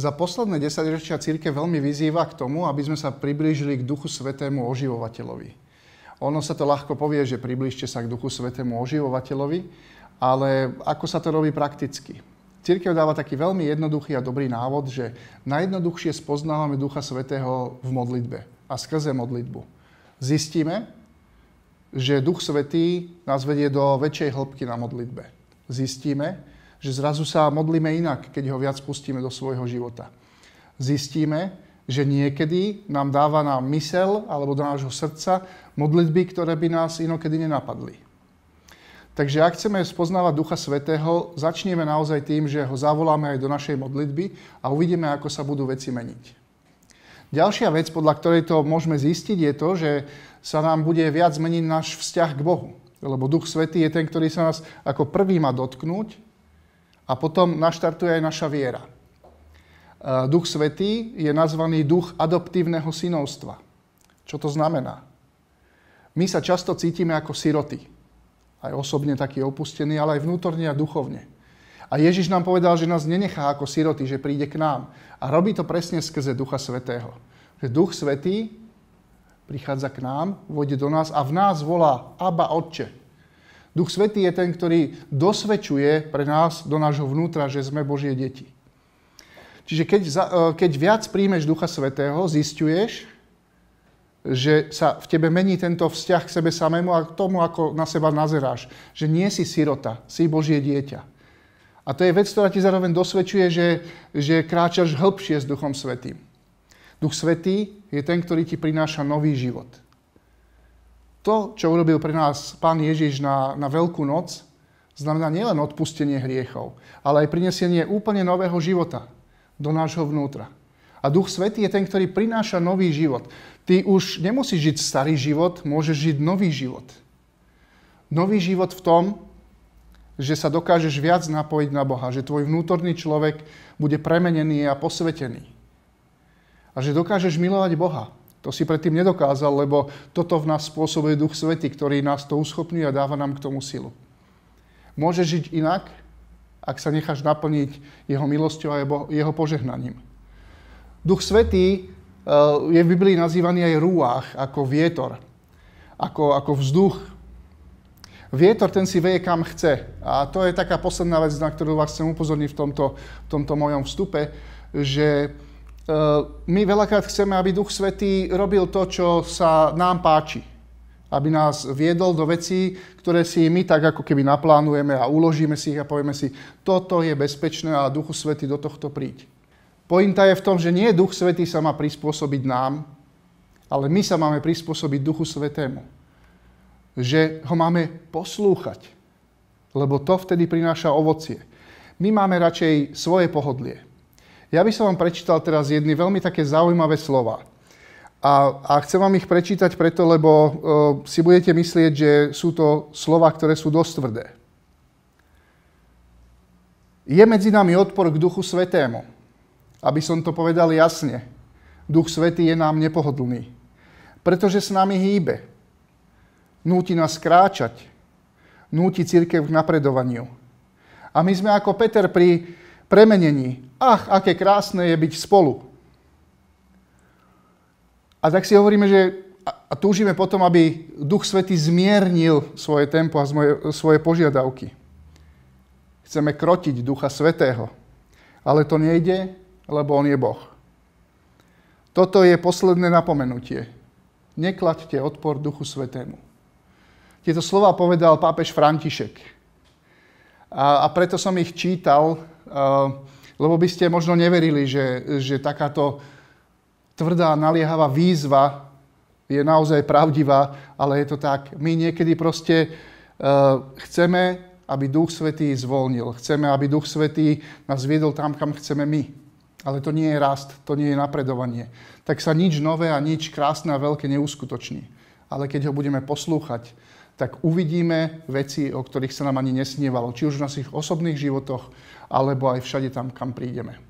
Za posledné 10 ročia církev veľmi vyzýva k tomu, aby sme sa priblížili k Duchu Svetému oživovateľovi. Ono sa to ľahko povie, že približte sa k Duchu Svetému oživovateľovi, ale ako sa to robí prakticky? Církev dáva taký veľmi jednoduchý a dobrý návod, že najjednoduchšie spoznávame Ducha Svetého v modlitbe a skrze modlitbu. Zistíme, že Duch Svetý nás vedie do väčšej hĺbky na modlitbe. Zistíme, že zrazu sa modlíme inak, keď ho viac pustíme do svojho života. Zistíme, že niekedy nám dáva na mysel alebo do nášho srdca modlitby, ktoré by nás inokedy nenapadli. Takže ak chceme spoznávať Ducha Svetého, začneme naozaj tým, že ho zavoláme aj do našej modlitby a uvidíme, ako sa budú veci meniť. Ďalšia vec, podľa ktorej to môžeme zistiť, je to, že sa nám bude viac meniť náš vzťah k Bohu. Lebo Duch Svetý je ten, ktorý sa nás ako prvý má dotknúť a potom naštartuje aj naša viera. E, duch Svetý je nazvaný duch adoptívneho synovstva. Čo to znamená? My sa často cítime ako siroty. Aj osobne taký opustený, ale aj vnútorne a duchovne. A Ježiš nám povedal, že nás nenechá ako siroty, že príde k nám. A robí to presne skrze Ducha Svetého. Že Duch Svetý prichádza k nám, vôjde do nás a v nás volá Abba Otče. Duch Svetý je ten, ktorý dosvedčuje pre nás do nášho vnútra, že sme Božie deti. Čiže keď, za, e, keď viac príjmeš Ducha Svetého, zistuješ, že sa v tebe mení tento vzťah k sebe samému a k tomu, ako na seba nazeráš. Že nie si sirota, si Božie dieťa. A to je vec, ktorá ti zároveň dosvedčuje, že, že kráčaš hĺbšie s Duchom Svetým. Duch Svetý je ten, ktorý ti prináša nový život. To, čo urobil pre nás pán Ježiš na, na Veľkú noc, znamená nielen odpustenie hriechov, ale aj prinesenie úplne nového života do nášho vnútra. A Duch Svetý je ten, ktorý prináša nový život. Ty už nemusíš žiť starý život, môžeš žiť nový život. Nový život v tom, že sa dokážeš viac napojiť na Boha, že tvoj vnútorný človek bude premenený a posvetený. A že dokážeš milovať Boha. To si predtým nedokázal, lebo toto v nás spôsobuje Duch Svety, ktorý nás to uschopňuje a dáva nám k tomu silu. Môže žiť inak, ak sa necháš naplniť jeho milosťou a jeho požehnaním. Duch Svetý eh, je v Biblii nazývaný aj rúach, ako vietor, ako, ako vzduch. Vietor ten si veje kam chce. A to je taká posledná vec, na ktorú vás chcem upozorniť v tomto, v tomto mojom vstupe, že Eh, my veľakrát chceme, aby Duch Svetý robil to, čo sa nám páči. Aby nás viedol do vecí, ktoré si my tak ako keby naplánujeme a uložíme si ich a povieme si, toto je bezpečné a Duchu Svetý do tohto príď. Pointa je v tom, že nie Duch Svetý sa má prispôsobiť nám, ale my sa máme prispôsobiť Duchu Svetému. Že ho máme poslúchať, lebo to vtedy prináša ovocie. My máme radšej svoje pohodlie ja by som vám prečítal teraz jedny veľmi také zaujímavé slova. A, a chcem vám ich prečítať preto, lebo uh, si budete myslieť, že sú to slova, ktoré sú dosť tvrdé. Je medzi nami odpor k Duchu Svetému. Aby som to povedal jasne, Duch Svetý je nám nepohodlný, pretože s nami hýbe. Núti nás kráčať, núti církev k napredovaniu. A my sme ako Peter pri premenení. Ach, aké krásne je byť spolu. A tak si hovoríme, že a túžime potom, aby Duch Svety zmiernil svoje tempo a svoje požiadavky. Chceme krotiť Ducha Svetého. Ale to nejde, lebo On je Boh. Toto je posledné napomenutie. Neklaďte odpor Duchu Svetému. Tieto slova povedal pápež František. A, a preto som ich čítal Eh, lebo by ste možno neverili, že, že takáto tvrdá, naliehavá výzva je naozaj pravdivá, ale je to tak. My niekedy proste eh, chceme, aby Duch Svetý zvolnil. Chceme, aby Duch Svetý nás viedol tam, kam chceme my. Ale to nie je rast, to nie je napredovanie. Tak sa nič nové a nič krásne a veľké neuskutoční. Ale keď ho budeme poslúchať, tak uvidíme veci, o ktorých sa nám ani nesnievalo, či už v našich osobných životoch, alebo aj všade tam, kam prídeme.